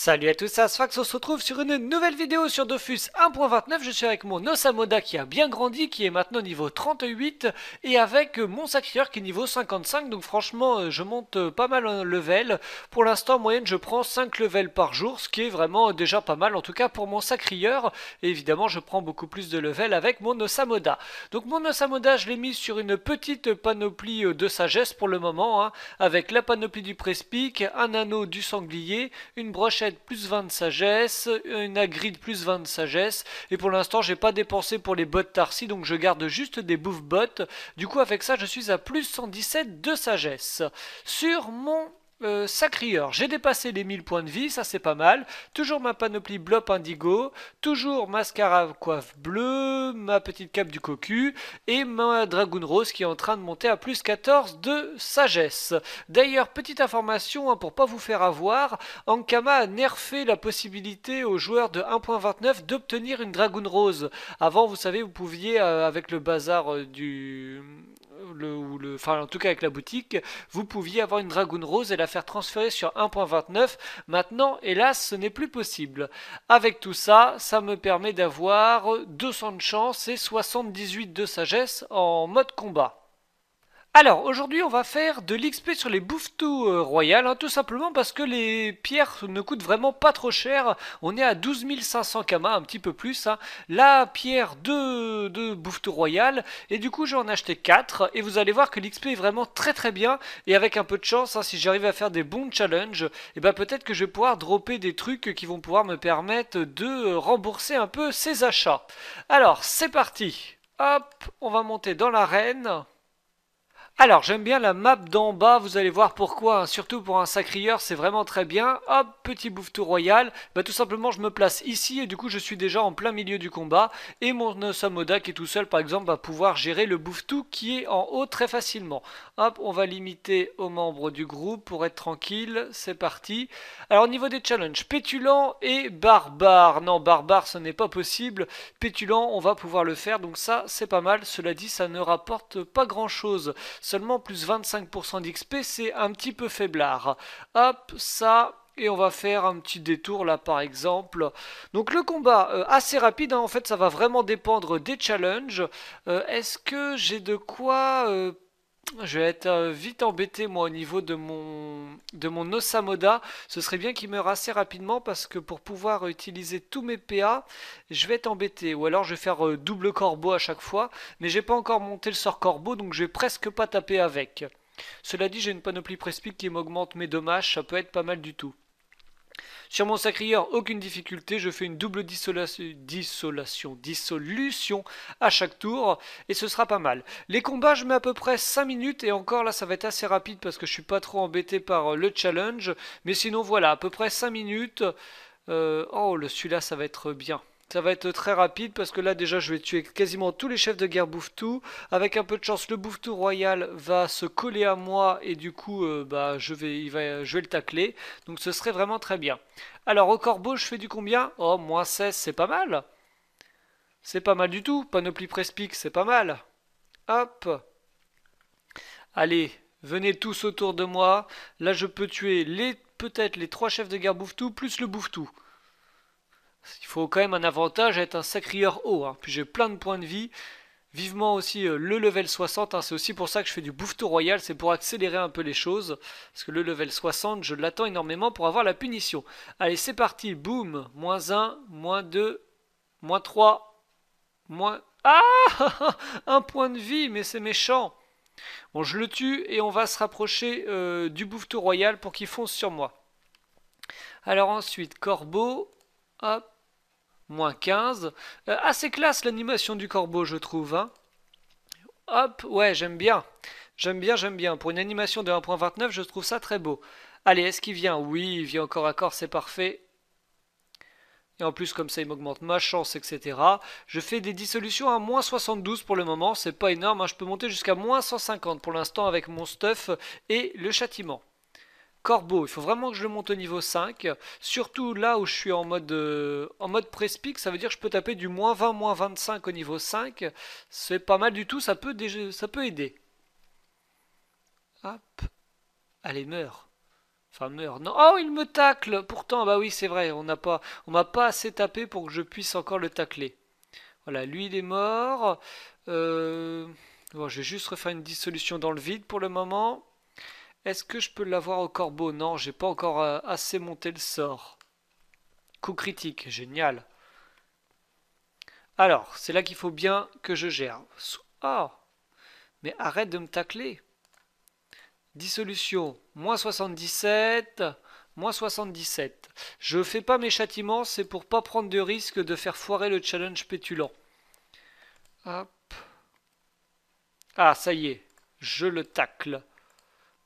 Salut à tous, c'est Asfax, on se retrouve sur une nouvelle vidéo sur Dofus 1.29, je suis avec mon Osamoda qui a bien grandi, qui est maintenant niveau 38, et avec mon Sacrieur qui est niveau 55, donc franchement euh, je monte euh, pas mal en level, pour l'instant en moyenne je prends 5 levels par jour, ce qui est vraiment déjà pas mal, en tout cas pour mon Sacrieur, et évidemment je prends beaucoup plus de levels avec mon Osamoda. Donc mon Osamoda je l'ai mis sur une petite panoplie euh, de sagesse pour le moment, hein, avec la panoplie du Prespic, un anneau du sanglier, une brochette plus 20 de sagesse, une agride plus 20 de sagesse, et pour l'instant j'ai pas dépensé pour les bottes Tarsi, donc je garde juste des bouffes bottes. Du coup avec ça je suis à plus 117 de sagesse. Sur mon euh, Sacrieur, j'ai dépassé les 1000 points de vie, ça c'est pas mal. Toujours ma panoplie Blop Indigo, toujours mascara coiffe bleue, ma petite cape du cocu et ma Dragoon Rose qui est en train de monter à plus 14 de sagesse. D'ailleurs, petite information hein, pour pas vous faire avoir, Ankama a nerfé la possibilité aux joueurs de 1.29 d'obtenir une Dragoon Rose. Avant, vous savez, vous pouviez euh, avec le bazar euh, du le, ou le, enfin en tout cas avec la boutique, vous pouviez avoir une Dragoon Rose et la faire transférer sur 1.29. Maintenant, hélas, ce n'est plus possible. Avec tout ça, ça me permet d'avoir 200 de chance et 78 de sagesse en mode combat. Alors, aujourd'hui, on va faire de l'XP sur les bouffetous Royal euh, royales, hein, tout simplement parce que les pierres ne coûtent vraiment pas trop cher. On est à 12 500 kamas, un petit peu plus. Hein. La pierre de, de royales royal, et du coup, j'en ai acheté 4. Et vous allez voir que l'XP est vraiment très très bien. Et avec un peu de chance, hein, si j'arrive à faire des bons challenges, et eh ben, peut-être que je vais pouvoir dropper des trucs qui vont pouvoir me permettre de rembourser un peu ces achats. Alors, c'est parti Hop, on va monter dans l'arène. Alors, j'aime bien la map d'en bas, vous allez voir pourquoi, hein. surtout pour un sacrieur, c'est vraiment très bien. Hop, petit tout royal, bah tout simplement je me place ici et du coup je suis déjà en plein milieu du combat. Et mon Samoda qui est tout seul par exemple va pouvoir gérer le tout qui est en haut très facilement. Hop, on va limiter aux membres du groupe pour être tranquille, c'est parti. Alors au niveau des challenges, pétulant et barbare. Non, barbare ce n'est pas possible, pétulant on va pouvoir le faire, donc ça c'est pas mal. Cela dit, ça ne rapporte pas grand chose. Seulement plus 25% d'XP, c'est un petit peu faiblard. Hop, ça, et on va faire un petit détour là par exemple. Donc le combat euh, assez rapide, hein. en fait ça va vraiment dépendre des challenges. Euh, est-ce que j'ai de quoi... Euh, ah, je vais être euh, vite embêté moi au niveau de mon de mon Osamoda. Ce serait bien qu'il meure assez rapidement parce que pour pouvoir utiliser tous mes PA, je vais être embêté. Ou alors je vais faire euh, double corbeau à chaque fois. Mais j'ai pas encore monté le sort corbeau donc je vais presque pas taper avec. Cela dit j'ai une panoplie prespic qui m'augmente mes dommages, ça peut être pas mal du tout. Sur mon sacrilleur, aucune difficulté, je fais une double dissolation, dissolution à chaque tour, et ce sera pas mal. Les combats, je mets à peu près 5 minutes, et encore là, ça va être assez rapide parce que je suis pas trop embêté par euh, le challenge, mais sinon voilà, à peu près 5 minutes. Euh, oh, celui-là, ça va être bien. Ça va être très rapide parce que là déjà je vais tuer quasiment tous les chefs de guerre Bouftou. Avec un peu de chance, le bouffetou royal va se coller à moi et du coup euh, bah, je, vais, je vais le tacler. Donc ce serait vraiment très bien. Alors au corbeau je fais du combien Oh moins 16 c'est pas mal. C'est pas mal du tout. Panoplie Prespic c'est pas mal. Hop. Allez, venez tous autour de moi. Là je peux tuer les peut-être les trois chefs de guerre Bouftou plus le bouffetou. Il faut quand même un avantage à être un sacrieur haut. Hein. Puis j'ai plein de points de vie. Vivement aussi euh, le level 60. Hein. C'est aussi pour ça que je fais du bouffetou royal. C'est pour accélérer un peu les choses. Parce que le level 60, je l'attends énormément pour avoir la punition. Allez, c'est parti. Boum. Moins 1, moins 2, moins 3, moins... Ah Un point de vie, mais c'est méchant. Bon, je le tue et on va se rapprocher euh, du bouffetou royal pour qu'il fonce sur moi. Alors ensuite, corbeau, Hop, ah, moins 15. Euh, assez classe l'animation du corbeau, je trouve. Hein. Hop, ouais, j'aime bien. J'aime bien, j'aime bien. Pour une animation de 1.29, je trouve ça très beau. Allez, est-ce qu'il vient Oui, il vient encore à corps, c'est parfait. Et en plus, comme ça, il m'augmente ma chance, etc. Je fais des dissolutions à moins 72 pour le moment. C'est pas énorme, hein. je peux monter jusqu'à moins 150 pour l'instant avec mon stuff et le châtiment. Corbeau, il faut vraiment que je le monte au niveau 5. Surtout là où je suis en mode, euh, en mode prespic, ça veut dire que je peux taper du moins 20, moins 25 au niveau 5. C'est pas mal du tout, ça peut, ça peut aider. Hop. Allez, meurt, Enfin, meurs. Non. Oh, il me tacle Pourtant, bah oui, c'est vrai, on n'a pas, on m'a pas assez tapé pour que je puisse encore le tacler. Voilà, lui, il est mort. Euh... Bon, je vais juste refaire une dissolution dans le vide pour le moment. Est-ce que je peux l'avoir au corbeau Non, j'ai pas encore euh, assez monté le sort. Coup critique, génial. Alors, c'est là qu'il faut bien que je gère. Ah Mais arrête de me tacler. Dissolution, moins 77, moins 77. Je fais pas mes châtiments, c'est pour pas prendre de risque de faire foirer le challenge pétulant. Hop. Ah, ça y est, je le tacle.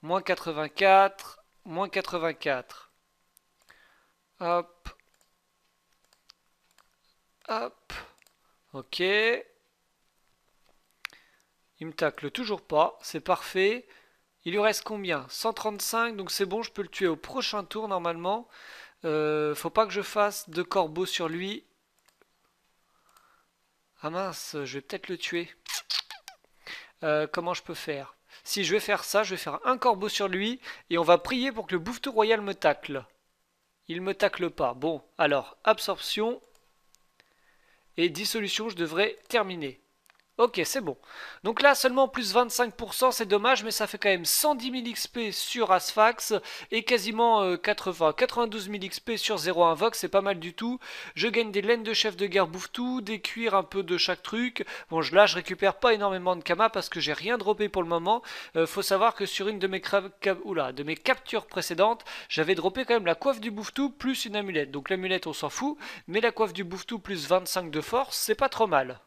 Moins 84, moins 84. Hop. Hop. Ok. Il me tacle toujours pas. C'est parfait. Il lui reste combien 135, donc c'est bon, je peux le tuer au prochain tour normalement. Euh, faut pas que je fasse de corbeau sur lui. Ah mince, je vais peut-être le tuer. Euh, comment je peux faire si je vais faire ça, je vais faire un corbeau sur lui, et on va prier pour que le bouffetou royal me tacle. Il me tacle pas. Bon, alors, absorption et dissolution, je devrais terminer. Ok, c'est bon. Donc là, seulement plus 25%, c'est dommage, mais ça fait quand même 110 000 XP sur Asphax et quasiment 92 000 XP sur 0 invox c'est pas mal du tout. Je gagne des laines de chef de guerre bouffe-tout, des cuirs un peu de chaque truc. Bon, là, je récupère pas énormément de Kama parce que j'ai rien droppé pour le moment. Euh, faut savoir que sur une de mes, de mes captures précédentes, j'avais droppé quand même la coiffe du bouffe-tout plus une amulette. Donc l'amulette, on s'en fout, mais la coiffe du bouffe-tout plus 25 de force, c'est pas trop mal.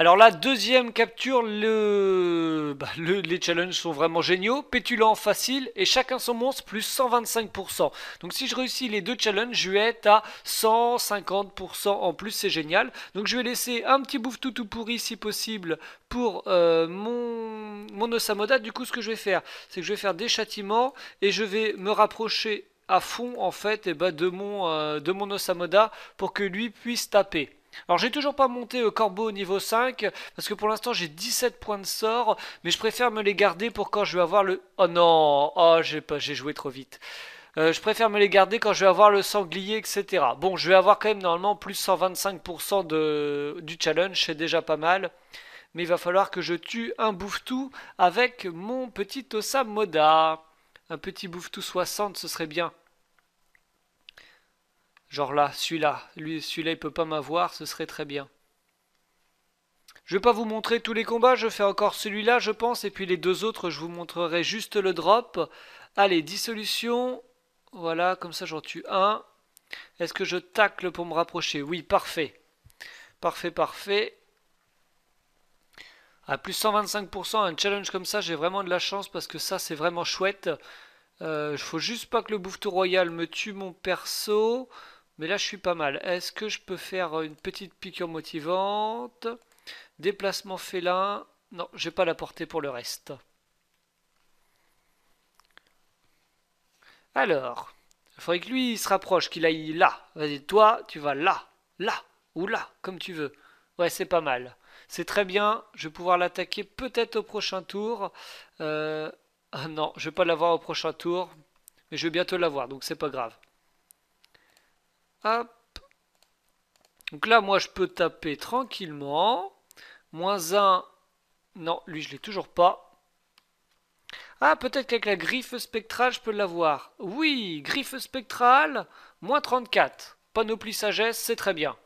Alors la deuxième capture, bah, les challenges sont vraiment géniaux. Pétulant, facile, et chacun son monstre, plus 125%. Donc si je réussis les deux challenges, je vais être à 150% en plus, c'est génial. Donc je vais laisser un petit bouffe tout pourri si possible pour euh, mon... Osamoda. Du coup, ce que je vais faire, c'est que je vais faire des châtiments, et je vais me rapprocher à fond en fait eh ben, de mon euh, de mon Osamoda pour que lui puisse taper. Alors j'ai toujours pas monté le Corbeau au niveau 5 parce que pour l'instant j'ai 17 points de sort mais je préfère me les garder pour quand je vais avoir le... Oh non Oh j'ai pas... joué trop vite euh, je préfère me les garder quand je vais avoir le sanglier, etc. Bon, je vais avoir quand même normalement plus 125% de, du challenge, c'est déjà pas mal. Mais il va falloir que je tue un bouffetou avec mon petit Osamoda. Un petit bouffetou 60, ce serait bien. Genre là, celui-là, celui-là il peut pas m'avoir, ce serait très bien. Je vais pas vous montrer tous les combats, je fais encore celui-là je pense, et puis les deux autres je vous montrerai juste le drop. Allez, dissolution, voilà, comme ça j'en tue un. Est-ce que je tacle pour me rapprocher Oui, parfait. Parfait, parfait. À plus 125%, un challenge comme ça, j'ai vraiment de la chance parce que ça c'est vraiment chouette. Il euh, ne faut juste pas que le bouffetou royal me tue mon perso. Mais là, je suis pas mal. Est-ce que je peux faire une petite piqûre motivante Déplacement félin. Non, je vais pas la portée pour le reste. Alors, il faudrait que lui il se rapproche, qu'il aille là. Vas-y, toi, tu vas là, là, ou là, comme tu veux. Ouais, c'est pas mal. C'est très bien. Je vais pouvoir l'attaquer peut-être au prochain tour. Euh, ah non, je vais pas l'avoir au prochain tour. Mais je vais bientôt l'avoir, donc c'est pas grave. Hop. Donc là, moi, je peux taper tranquillement. Moins 1. Non, lui, je l'ai toujours pas. Ah, peut-être qu'avec la griffe spectrale, je peux l'avoir. Oui, griffe spectrale, moins 34. Panoplie sagesse, c'est très bien.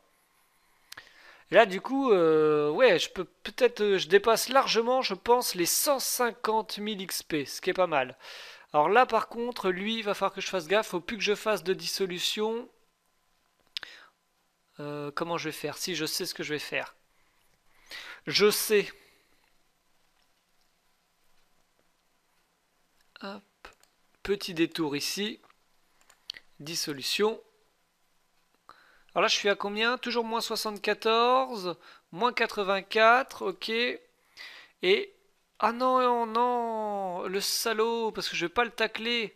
là, du coup, euh, ouais, je peux peut-être, euh, je dépasse largement, je pense, les 150 000 XP, ce qui est pas mal. Alors là, par contre, lui, il va falloir que je fasse gaffe, faut plus que je fasse de dissolution euh, comment je vais faire Si je sais ce que je vais faire. Je sais. Petit détour ici. Dissolution. Alors là, je suis à combien Toujours moins 74, moins 84, ok. Et... Ah non, non, le salaud, parce que je vais pas le tacler.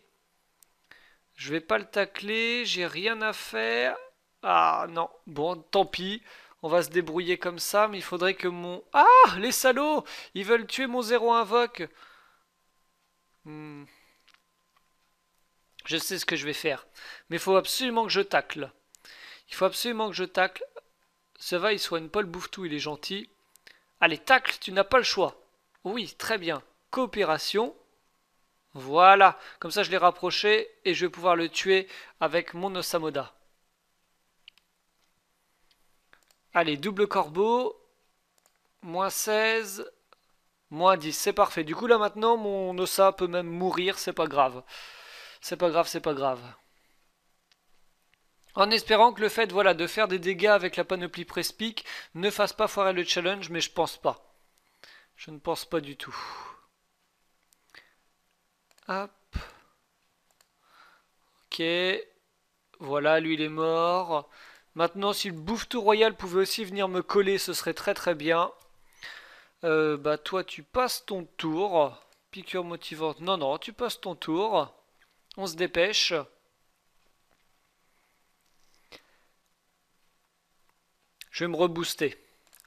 Je vais pas le tacler, j'ai rien à faire. Ah non, bon, tant pis. On va se débrouiller comme ça, mais il faudrait que mon... Ah Les salauds Ils veulent tuer mon zéro invoque hmm. Je sais ce que je vais faire. Mais il faut absolument que je tacle. Il faut absolument que je tacle. Ça va, il soigne pas le bouffetou, il est gentil. Allez, tacle, tu n'as pas le choix. Oui, très bien. Coopération. Voilà, comme ça je l'ai rapproché et je vais pouvoir le tuer avec mon Osamoda. Allez, double corbeau. Moins 16. Moins 10, c'est parfait. Du coup, là, maintenant, mon Ossa peut même mourir, c'est pas grave. C'est pas grave, c'est pas grave. En espérant que le fait voilà, de faire des dégâts avec la panoplie Prespic ne fasse pas foirer le challenge, mais je pense pas. Je ne pense pas du tout. Hop. Ok. Voilà, lui il est mort. Maintenant, si le bouffetou royal pouvait aussi venir me coller, ce serait très très bien. Euh, bah toi, tu passes ton tour. Piqûre motivante. Non, non, tu passes ton tour. On se dépêche. Je vais me rebooster.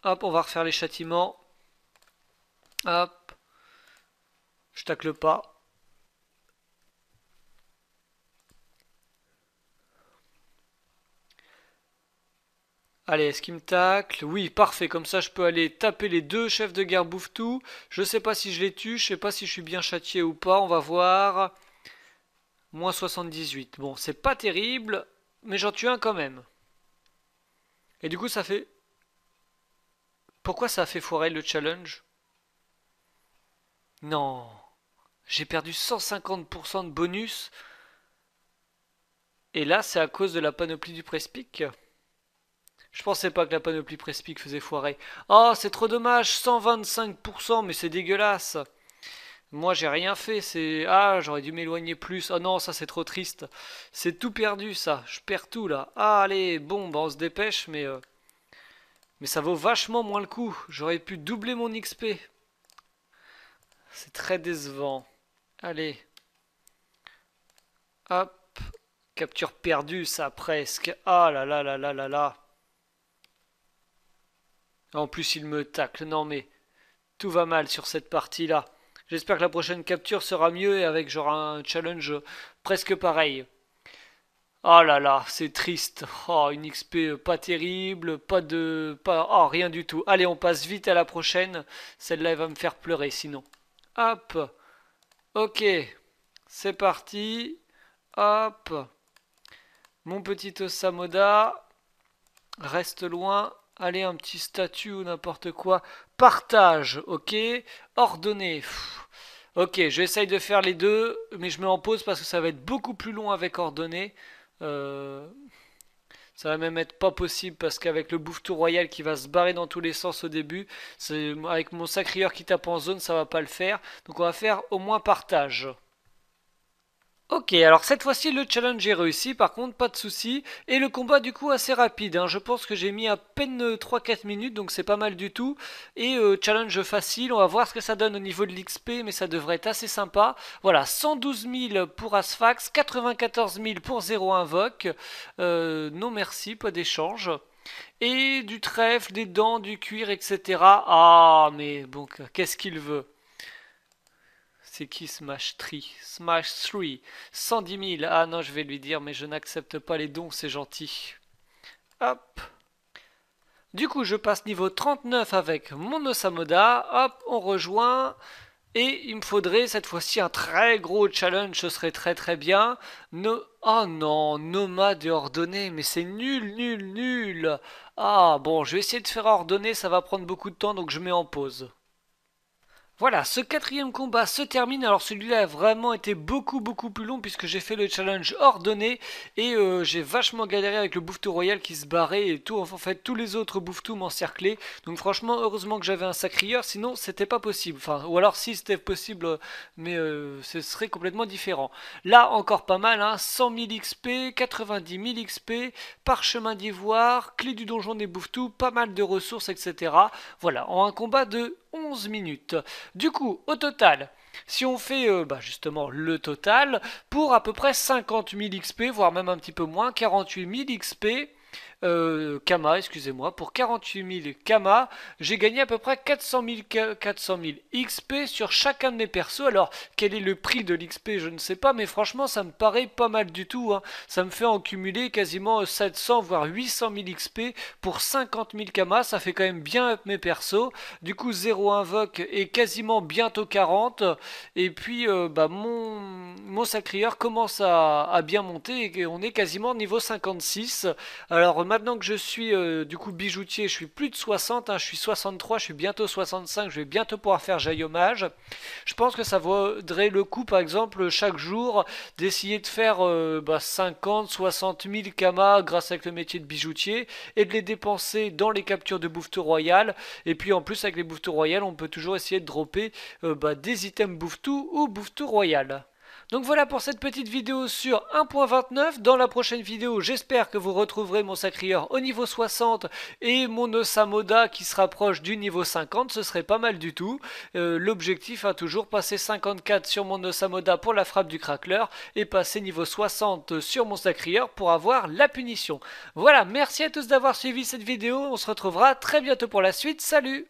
Hop, on va refaire les châtiments. Hop. Je tacle pas. Allez, est-ce qu'il me tacle Oui, parfait, comme ça je peux aller taper les deux chefs de guerre bouffetou. Je sais pas si je les tue, je sais pas si je suis bien châtié ou pas, on va voir. Moins 78. Bon, c'est pas terrible, mais j'en tue un quand même. Et du coup, ça fait... Pourquoi ça a fait foirer le challenge Non. J'ai perdu 150% de bonus. Et là, c'est à cause de la panoplie du Prespic je pensais pas que la panoplie Prespic faisait foirer. Oh, c'est trop dommage, 125%, mais c'est dégueulasse. Moi, j'ai rien fait, c'est... Ah, j'aurais dû m'éloigner plus. Ah non, ça, c'est trop triste. C'est tout perdu, ça. Je perds tout, là. Ah, allez, bon, bah, on se dépêche, mais... Euh, mais ça vaut vachement moins le coup. J'aurais pu doubler mon XP. C'est très décevant. Allez. Hop. Capture perdue, ça, presque. Ah là là là là là là. En plus, il me tacle. Non, mais tout va mal sur cette partie-là. J'espère que la prochaine capture sera mieux et avec genre un challenge presque pareil. Oh là là, c'est triste. Oh, une XP pas terrible, pas de... Pas, oh, rien du tout. Allez, on passe vite à la prochaine. Celle-là, elle va me faire pleurer sinon. Hop. Ok. C'est parti. Hop. Mon petit Osamoda. Reste loin allez, un petit statut ou n'importe quoi. Partage, ok Ordonné, ok, j'essaye de faire les deux, mais je mets en pause parce que ça va être beaucoup plus long avec ordonné. Euh, ça va même être pas possible parce qu'avec le bouffetou royal qui va se barrer dans tous les sens au début, avec mon sacrieur qui tape en zone, ça va pas le faire. Donc on va faire au moins partage. Ok, alors cette fois-ci le challenge est réussi, par contre pas de souci et le combat du coup assez rapide, hein. je pense que j'ai mis à peine 3-4 euh, minutes, donc c'est pas mal du tout, et euh, challenge facile, on va voir ce que ça donne au niveau de l'XP, mais ça devrait être assez sympa, voilà, 112 000 pour Asfax, 94 000 pour Zéro Invoque, euh, non merci, pas d'échange, et du trèfle, des dents, du cuir, etc. Ah, mais bon, qu'est-ce qu'il veut c'est qui Smash 3 Smash 3 110 000 Ah non, je vais lui dire, mais je n'accepte pas les dons, c'est gentil. Hop Du coup, je passe niveau 39 avec mon Osamoda. Hop, on rejoint... Et il me faudrait cette fois-ci un très gros challenge, ce serait très très bien. Oh non, nomade de ordonné, mais c'est nul, nul, nul. Ah bon, je vais essayer de faire ordonner, ça va prendre beaucoup de temps, donc je mets en pause. Voilà, ce quatrième combat se termine. Alors celui-là a vraiment été beaucoup beaucoup plus long puisque j'ai fait le challenge ordonné et euh, j'ai vachement galéré avec le bouffetou royal qui se barrait et tout. en fait, tous les autres bouffetous m'encerclaient. Donc franchement, heureusement que j'avais un sacrieur, sinon c'était pas possible. Enfin, ou alors si c'était possible, mais euh, ce serait complètement différent. Là encore pas mal, hein, 100 000 XP, 90 000 XP, parchemin d'ivoire, clé du donjon des bouffetous, pas mal de ressources, etc. Voilà, en un combat de 11 minutes. Du coup, au total, si on fait euh, bah, justement le total, pour à peu près 50 000 XP, voire même un petit peu moins, 48 000 XP, euh, Kama, excusez-moi, pour 48 000 Kama, j'ai gagné à peu près 400 000, XP sur chacun de mes persos. Alors, quel est le prix de l'XP, je ne sais pas, mais franchement, ça me paraît pas mal du tout. Hein. Ça me fait en cumuler quasiment 700, voire 800 000 XP pour 50 000 Kama. Ça fait quand même bien mes persos. Du coup, 0 invoque est quasiment bientôt 40. Et puis, euh, bah, mon, mon sacrieur commence à, bien monter et on est quasiment niveau 56. Alors, maintenant que je suis euh, du coup bijoutier, je suis plus de 60, hein, je suis 63, je suis bientôt 65, je vais bientôt pouvoir faire jaillomage. hommage. Je pense que ça vaudrait le coup, par exemple, chaque jour, d'essayer de faire 50, 60 000 kamas grâce avec le métier de bijoutier et de les dépenser dans les captures de bouffetou royal. Et puis en plus, avec les bouffetous royal, on peut toujours essayer de dropper euh, bah, des items bouffetou ou bouffetou royal. Donc voilà pour cette petite vidéo sur 1.29. Dans la prochaine vidéo, j'espère que vous retrouverez mon sacrieur au niveau 60 et mon Osamoda qui se rapproche du niveau 50. Ce serait pas mal du tout. Euh, l'objectif a toujours passer 54 sur mon Osamoda pour la frappe du crackler et passer niveau 60 sur mon sacrieur pour avoir la punition. Voilà, merci à tous d'avoir suivi cette vidéo. On se retrouvera très bientôt pour la suite. Salut